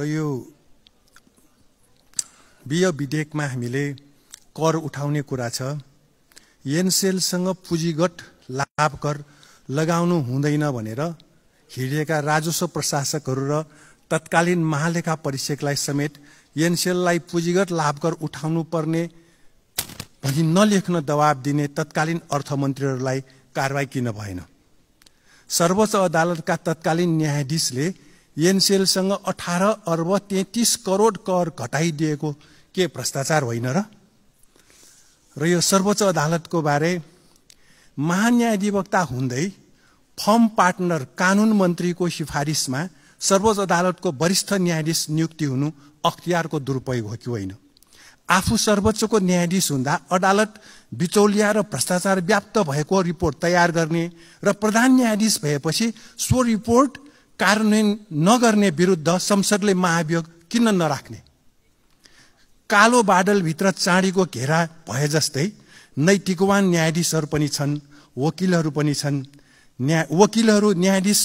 र यो बिय विधेयकमा हामीले कर उठाउने कुरा छ एनसेलसँग पुँजीगत लाभ कर लगाउनु हुँदैन भनेर हिँडेका राजस्व प्रशासकहरू र तत्कालीन महालेखा परीक्षकलाई समेत एनसेललाई पुँजीगत लाभकर उठाउनु पर्ने भनी नलेख्न दबाब दिने तत्कालीन अर्थमन्त्रीहरूलाई कारवाही किन भएन सर्वोच्च अदालतका तत्कालीन न्यायाधीशले एनसेलसँग अठार अर्ब तेत्तिस करोड कर घटाइदिएको के भ्रष्टाचार होइन र र यो सर्वोच्च अदालतको बारे महान्यायाधिवक्ता हुँदै फर्म पार्टनर कानुन मन्त्रीको सिफारिसमा सर्वोच्च अदालतको वरिष्ठ न्यायाधीश नियुक्ति हुनु अख्तियारको दुरुपयोग हो कि होइन आफू सर्वोच्चको न्यायाधीश हुँदा अदालत बिचौलिया र भ्रष्टाचार व्याप्त भएको रिपोर्ट तयार गर्ने र प्रधान न्यायाधीश भएपछि सो रिपोर्ट कार्यान्वयन नगर्ने विरुद्ध संसदले महाभियोग किन नराख्ने कालो बादलभित्र चाँडीको घेरा भए जस्तै नैतिकवान न्यायाधीशहरू पनि छन् वकिलहरू पनि छन् न्याय वकिलहरू न्यायाधीश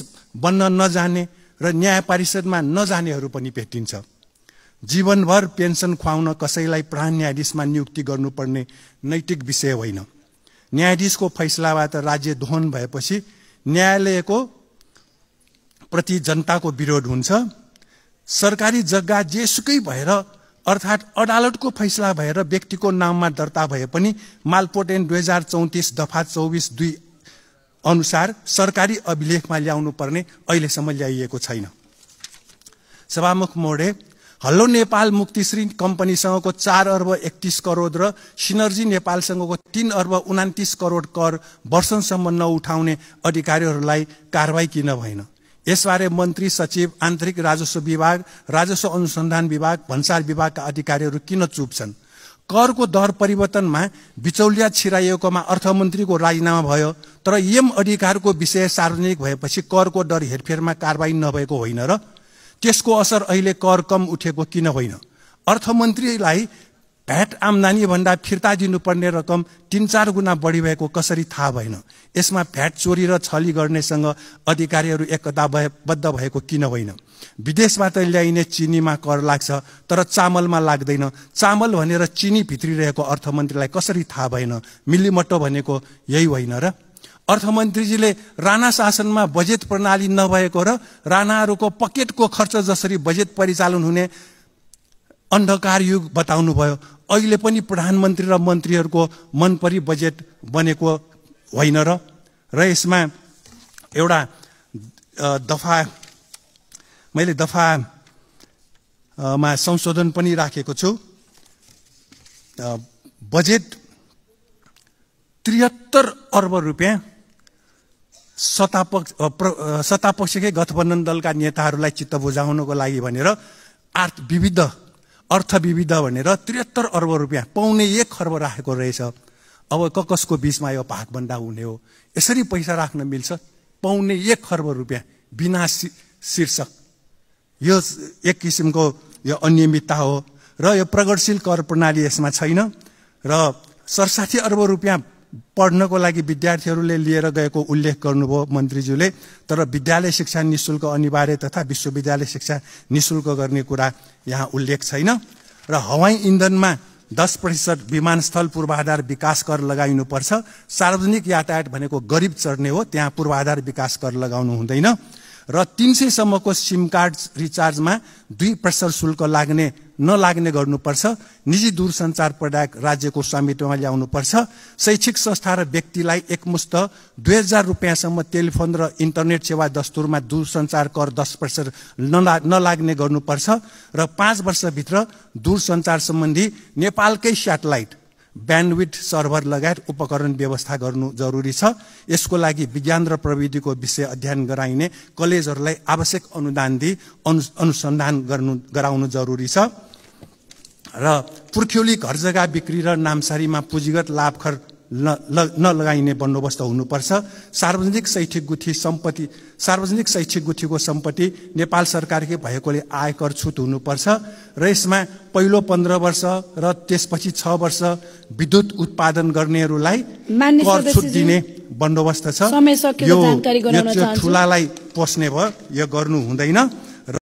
बन्न नजाने र न्याय परिषदमा नजानेहरू पनि भेटिन्छ जीवनभर पेन्सन खुवाउन कसैलाई प्राण न्यायाधीशमा नियुक्ति गर्नुपर्ने नैतिक विषय होइन न्यायाधीशको फैसलाबाट राज्य दोहन भएपछि न्यायालयको प्रति जनताको विरोध हुन्छ सरकारी जग्गा जेसुकै भएर अर्थात् अदालतको फैसला भएर व्यक्तिको नाममा दर्ता भए पनि मालपोटेन दुई हजार चौतिस दफा चौबिस दुई अनुसार सरकारी अभिलेखमा ल्याउनु पर्ने अहिलेसम्म ल्याइएको छैन सभामुख मोडे हल्लो नेपाल मुक्तिश्री कम्पनीसँगको चार अर्ब एकतिस करोड र सिनर्जी नेपालसँगको तिन अर्ब उनातिस करोड कर वर्षसम्म नउठाउने अधिकारीहरूलाई कारवाही किन भएन यसबारे मन्त्री सचिव आन्तरिक राजस्व विभाग राजस्व अनुसन्धान विभाग भन्सार विभागका अधिकारीहरू किन चुप छन् करको दर परिवर्तनमा बिचौलिया छिराइएकोमा अर्थमन्त्रीको राजीनामा भयो तर यम अधिकारको विषय सार्वजनिक भएपछि करको दर हेरफेरमा कारवाही नभएको होइन र त्यसको असर अहिले कर कम उठेको किन होइन अर्थमन्त्रीलाई भ्याट आम्दानीभन्दा फिर्ता दिनुपर्ने रकम तिन चार गुणा बढी भएको कसरी थाहा भएन यसमा भ्याट चोरी र छली गर्नेसँग अधिकारीहरू एकता बद्ध भएको किन होइन विदेशबाट ल्याइने चिनीमा कर लाग्छ तर चामलमा लाग्दैन चामल भनेर चिनी भित्रिरहेको अर्थमन्त्रीलाई कसरी थाहा भएन मिल्लीमटो भनेको यही होइन र अर्थमन्त्रीजीले राणा शासनमा बजेट प्रणाली नभएको र राणाहरूको पकेटको खर्च जसरी बजेट परिचालन हुने अन्धकार युग बताउनुभयो अहिले पनि प्रधानमन्त्री र मन्त्रीहरूको मनपरी बजेट बनेको होइन र र यसमा एउटा दफा मैले मा संशोधन पनि राखेको छु बजेट त्रिहत्तर अर्ब रुपियाँ सतापक्ष सतापक्षकै गठबन्धन दलका नेताहरूलाई चित्त बुझाउनको लागि भनेर आर्थ विविध अर्थविविध भनेर त्रिहत्तर अर्ब रुपियाँ पाउने एक खर्ब राखेको रहेछ अब ककसको बिचमा यो भागभन्डा हुने हो यसरी पैसा राख्न मिल्छ पाउने एक खर्ब रुपियाँ बिना शीर्षक यो एक किसिमको यो अनियमितता हो र यो प्रगतिशील कर प्रणाली यसमा छैन र सरसाठी अर्ब रुपियाँ पढ्नको लागि विद्यार्थीहरूले लिएर गएको उल्लेख गर्नुभयो मन्त्रीज्यूले तर विद्यालय शिक्षा निशुल्क अनिवार्य तथा विश्वविद्यालय शिक्षा निशुल्क गर्ने कुरा यहाँ उल्लेख छैन र हवाई इन्धनमा दस प्रतिशत विमानस्थल पूर्वाधार विकास कर लगाइनुपर्छ सार्वजनिक यातायात भनेको गरिब चढ्ने हो त्यहाँ पूर्वाधार विकास कर लगाउनु हुँदैन र तिन सयसम्मको सिम कार्ड रिचार्जमा दुई प्रतिशत शुल्क लाग्ने नलाग्ने गर्नुपर्छ निजी दूरसञ्चार प्रदायक राज्यको स्वामित्वमा ल्याउनुपर्छ शैक्षिक संस्था र व्यक्तिलाई एकमुष्ट दुई हजार रुपियाँसम्म टेलिफोन र इन्टरनेट सेवा दस्तुरमा दूरसञ्चार कर दस प्रतिशत नला नलाग्ने गर्नुपर्छ र पाँच वर्षभित्र दूरसञ्चार सम्बन्धी नेपालकै सेटेलाइट ब्यान्डविथ सर्भर लगायत उपकरण व्यवस्था गर्नु जरुरी छ यसको लागि विज्ञान र प्रविधिको विषय अध्ययन गराइने कलेजहरूलाई आवश्यक अनुदान दिई अनु अनुसन्धान गर्नु गराउनु जरुरी छ र पुर्ख्यौली घर जग्गा बिक्री र नामसारीमा पुँजीगत लाभखर नलगाइने बन्दोबस्त हुनुपर्छ सार्वजनिक शैक्षिक गुठी सम्पत्ति सार्वजनिक शैक्षिक गुठीको सम्पत्ति नेपाल सरकारकै भएकोले आयकर छुट हुनुपर्छ र यसमा पहिलो पन्ध्र वर्ष र त्यसपछि छ वर्ष विद्युत उत्पादन गर्नेहरूलाई कर छुट दिने बन्दोबस्त छ यो ठुलालाई पोस्ने भयो यो गर्नु हुँदैन